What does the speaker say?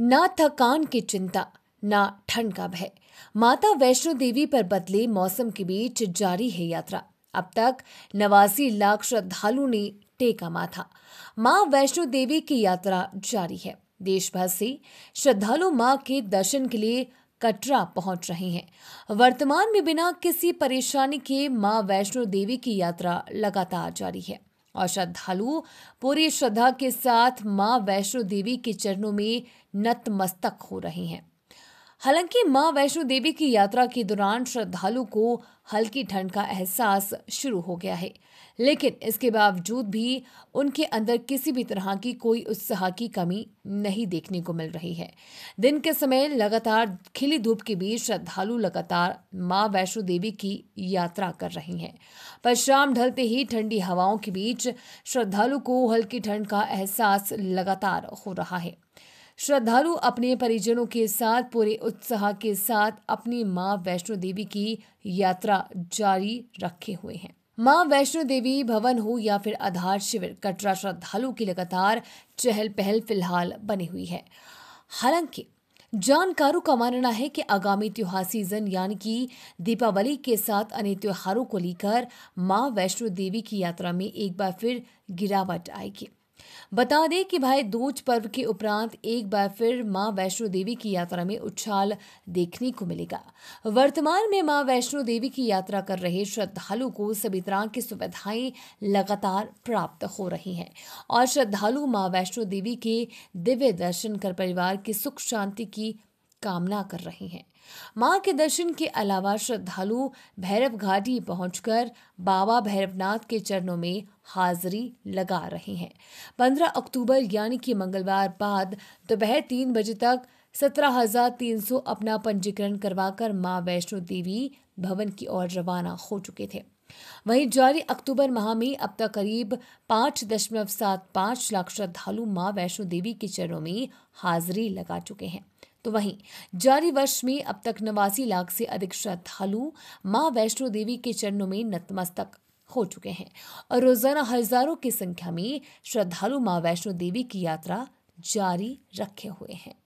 ना थकान की चिंता ना ठंड का भय माता वैष्णो देवी पर बदले मौसम के बीच जारी है यात्रा अब तक नवासी लाख श्रद्धालु ने टेका माथा माँ वैष्णो देवी की यात्रा जारी है देश भर से श्रद्धालु माँ के दर्शन के लिए कटरा पहुंच रहे हैं वर्तमान में बिना किसी परेशानी के माँ वैष्णो देवी की यात्रा लगातार जारी है और श्रद्धालु पूरी श्रद्धा के साथ मां वैष्णो देवी के चरणों में नतमस्तक हो रहे हैं हालांकि मां वैष्णो देवी की यात्रा के दौरान श्रद्धालु को हल्की ठंड का एहसास शुरू हो गया है लेकिन इसके बावजूद भी उनके अंदर किसी भी तरह की कोई उत्साह की कमी नहीं देखने को मिल रही है दिन के समय लगातार खिली धूप के बीच श्रद्धालु लगातार मां वैष्णो देवी की यात्रा कर रही हैं पर शाम ढलते ही ठंडी हवाओं के बीच श्रद्धालु को हल्की ठंड का एहसास लगातार हो रहा है श्रद्धालु अपने परिजनों के साथ पूरे उत्साह के साथ अपनी माँ वैष्णो देवी की यात्रा जारी रखे हुए हैं माँ वैष्णो देवी भवन हो या फिर आधार शिविर कटरा श्रद्धालु की लगातार चहल पहल फिलहाल बनी हुई है हालांकि जानकारों का मानना है कि आगामी त्योहार सीजन यानी कि दीपावली के साथ अन्य त्योहारों को लेकर मां वैष्णो देवी की यात्रा में एक बार फिर गिरावट आएगी बता दें कि भाई दूज पर्व के उपरांत एक बार फिर मां वैष्णो देवी की यात्रा में उछाल देखने को मिलेगा वर्तमान में मां वैष्णो देवी की यात्रा कर रहे श्रद्धालु को सभी तरह की सुविधाएं लगातार प्राप्त हो रही हैं और श्रद्धालु मां वैष्णो देवी के दिव्य दर्शन कर परिवार की सुख शांति की कामना कर रहे हैं मां के दर्शन के अलावा श्रद्धालु भैरव घाटी पहुंचकर बाबा भैरवनाथ के चरणों में हाजिरी लगा रहे हैं 15 अक्टूबर यानी कि मंगलवार बाद दोपहर तीन बजे तक सत्रह हजार तीन सौ अपना पंजीकरण करवाकर मां वैष्णो देवी भवन की ओर रवाना हो चुके थे वहीं जारी अक्टूबर माह में अब तक करीब पाँच दशमलव सात पाँच लाख श्रद्धालु माँ वैष्णो देवी के चरणों में हाजिरी लगा चुके हैं तो वहीं जारी वर्ष में अब तक नवासी लाख से अधिक श्रद्धालु मां वैष्णो देवी के चरणों में नतमस्तक हो चुके हैं और रोजाना हजारों की संख्या में श्रद्धालु मां वैष्णो देवी की यात्रा जारी रखे हुए हैं